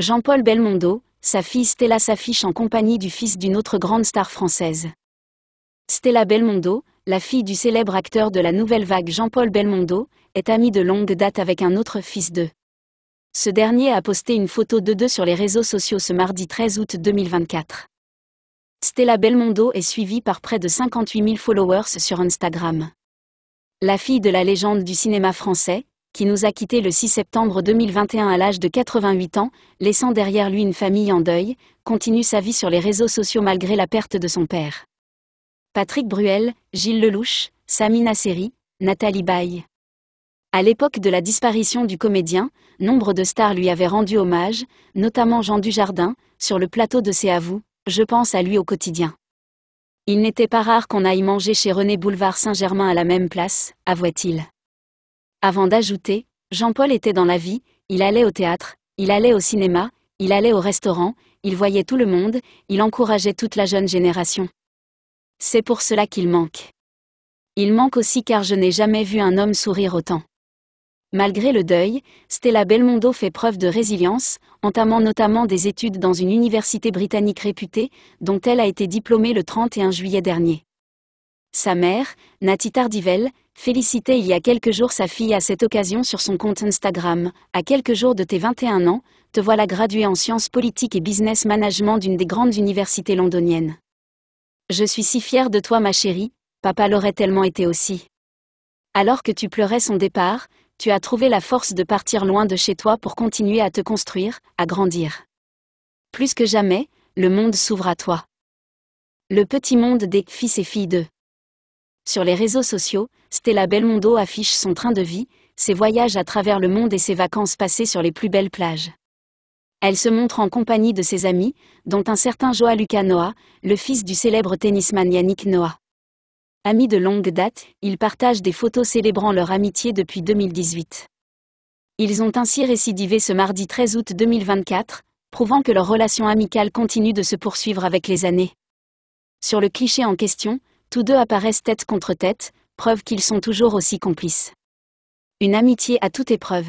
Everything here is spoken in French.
Jean-Paul Belmondo, sa fille Stella s'affiche en compagnie du fils d'une autre grande star française. Stella Belmondo, la fille du célèbre acteur de la nouvelle vague Jean-Paul Belmondo, est amie de longue date avec un autre fils d'eux. Ce dernier a posté une photo de deux sur les réseaux sociaux ce mardi 13 août 2024. Stella Belmondo est suivie par près de 58 000 followers sur Instagram. La fille de la légende du cinéma français, qui nous a quittés le 6 septembre 2021 à l'âge de 88 ans, laissant derrière lui une famille en deuil, continue sa vie sur les réseaux sociaux malgré la perte de son père. Patrick Bruel, Gilles Lelouch, Samina Seri, Nathalie Baye. À l'époque de la disparition du comédien, nombre de stars lui avaient rendu hommage, notamment Jean Dujardin, sur le plateau de C'est à vous, je pense à lui au quotidien. Il n'était pas rare qu'on aille manger chez René Boulevard Saint-Germain à la même place, avouait il avant d'ajouter Jean-Paul était dans la vie, il allait au théâtre, il allait au cinéma, il allait au restaurant, il voyait tout le monde, il encourageait toute la jeune génération. C'est pour cela qu'il manque. Il manque aussi car je n'ai jamais vu un homme sourire autant. Malgré le deuil, Stella Belmondo fait preuve de résilience, entamant notamment des études dans une université britannique réputée, dont elle a été diplômée le 31 juillet dernier. Sa mère, Nati Tardivel, félicitait il y a quelques jours sa fille à cette occasion sur son compte Instagram. À quelques jours de tes 21 ans, te voilà graduée en sciences politiques et business management d'une des grandes universités londoniennes. Je suis si fière de toi ma chérie, papa l'aurait tellement été aussi. Alors que tu pleurais son départ, tu as trouvé la force de partir loin de chez toi pour continuer à te construire, à grandir. Plus que jamais, le monde s'ouvre à toi. Le petit monde des fils et filles d'eux. Sur les réseaux sociaux, Stella Belmondo affiche son train de vie, ses voyages à travers le monde et ses vacances passées sur les plus belles plages. Elle se montre en compagnie de ses amis, dont un certain Joa Luca Noah, le fils du célèbre tennisman Yannick Noah. Amis de longue date, ils partagent des photos célébrant leur amitié depuis 2018. Ils ont ainsi récidivé ce mardi 13 août 2024, prouvant que leur relation amicale continue de se poursuivre avec les années. Sur le cliché en question, tous deux apparaissent tête contre tête, preuve qu'ils sont toujours aussi complices. Une amitié à toute épreuve.